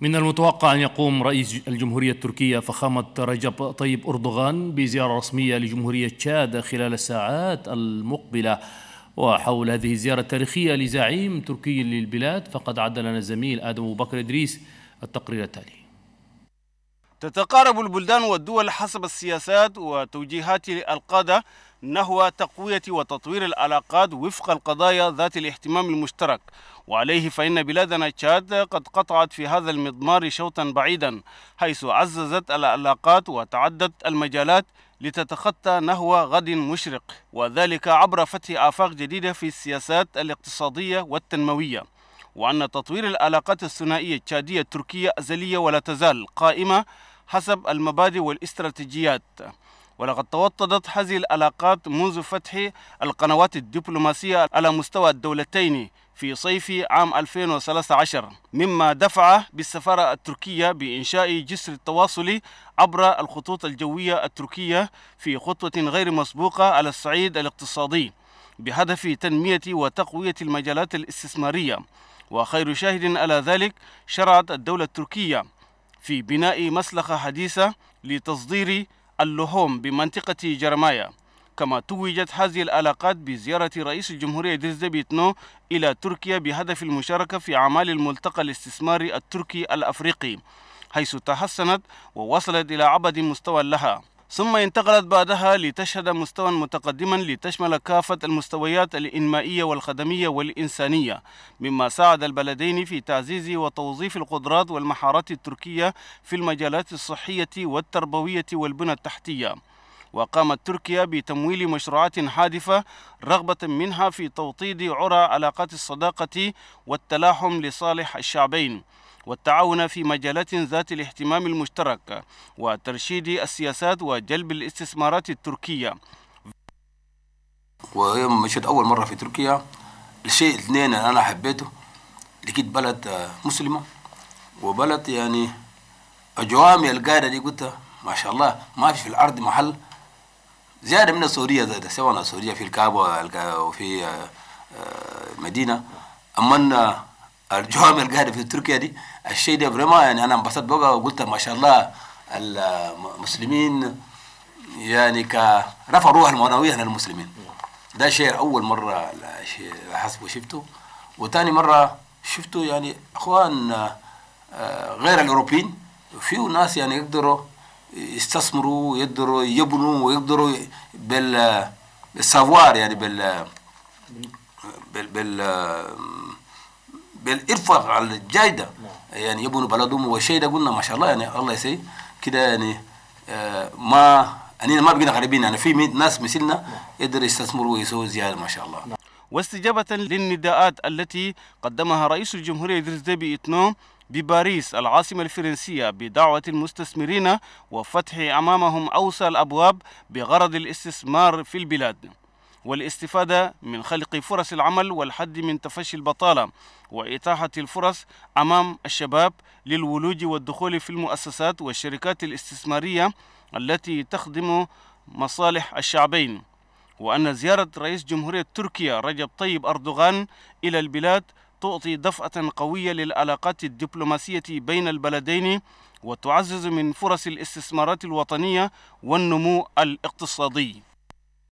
من المتوقع أن يقوم رئيس الجمهورية التركية فخامة رجب طيب أردوغان بزيارة رسمية لجمهورية تشاد خلال الساعات المقبلة وحول هذه الزيارة التاريخية لزعيم تركي للبلاد فقد عد لنا الزميل آدم أبو بكر إدريس التقرير التالي تتقارب البلدان والدول حسب السياسات وتوجيهات القادة نحو تقوية وتطوير العلاقات وفق القضايا ذات الاهتمام المشترك وعليه فإن بلادنا تشاد قد قطعت في هذا المضمار شوطا بعيدا حيث عززت العلاقات وتعدت المجالات لتتخطى نهو غد مشرق وذلك عبر فتح آفاق جديدة في السياسات الاقتصادية والتنموية وأن تطوير العلاقات الثنائية التشادية التركية أزلية ولا تزال قائمة حسب المبادئ والاستراتيجيات ولقد توطدت هذه العلاقات منذ فتح القنوات الدبلوماسية على مستوى الدولتين في صيف عام 2013 مما دفع بالسفارة التركية بإنشاء جسر التواصل عبر الخطوط الجوية التركية في خطوة غير مسبوقة على الصعيد الاقتصادي بهدف تنمية وتقوية المجالات الاستثمارية وخير شاهد على ذلك شرعت الدولة التركية في بناء مسلخة حديثة لتصدير اللهوم بمنطقة جرمايا كما توجت هذه العلاقات بزيارة رئيس الجمهورية إدريس ديبيتنو إلى تركيا بهدف المشاركة في أعمال الملتقى الاستثماري التركي الأفريقي حيث تحسنت ووصلت إلى عبد مستوى لها ثم انتقلت بعدها لتشهد مستوى متقدما لتشمل كافة المستويات الإنمائية والخدمية والإنسانية مما ساعد البلدين في تعزيز وتوظيف القدرات والمهارات التركية في المجالات الصحية والتربوية والبنى التحتية وقامت تركيا بتمويل مشروعات حادفة رغبة منها في توطيد عرى علاقات الصداقة والتلاحم لصالح الشعبين والتعاون في مجالات ذات الاهتمام المشترك وترشيد السياسات وجلب الاستثمارات التركية وهي مشيت أول مرة في تركيا الشيء اثنين أنا حبيته لقيت بلد آه، مسلمة وبلد يعني أجوامي القاعدة دي قلت ما شاء الله ما في في الأرض محل زيادة من زياده سواء السوريه في الكعبة وفي المدينة آه، آه، أما الجوامع القاعدة في تركيا دي الشيء ده برما يعني أنا انبسطت بقى وقلت ما شاء الله المسلمين يعني كرفع روح المعنوية عن المسلمين ده شيء أول مرة حسب وشفته وثاني مرة شفته يعني إخوان آه، غير الأوروبيين فيه ناس يعني يقدروا يستثمروا ويقدروا يبنوا ويقدروا بال بالسافوار يعني بال بال بال على الجايدة نعم. يعني يبنوا بلدهم وشيء ده قلنا ما شاء الله يعني الله يسي كده يعني آه، ما أننا يعني ما بقينا غريبين يعني في ناس مثلنا نعم. يقدروا يستثمروا ويسووا زيادة ما شاء الله نعم. واستجابة للنداءات التي قدمها رئيس الجمهورية إدريس ديبي إتنوم بباريس العاصمة الفرنسية بدعوة المستثمرين وفتح أمامهم أوسع الأبواب بغرض الاستثمار في البلاد والاستفادة من خلق فرص العمل والحد من تفشي البطالة وإتاحة الفرص أمام الشباب للولوج والدخول في المؤسسات والشركات الاستثمارية التي تخدم مصالح الشعبين وأن زيارة رئيس جمهورية تركيا رجب طيب أردوغان إلى البلاد تُعطي دفعة قوية للعلاقات الدبلوماسية بين البلدين وتعزز من فرص الاستثمارات الوطنية والنمو الاقتصادي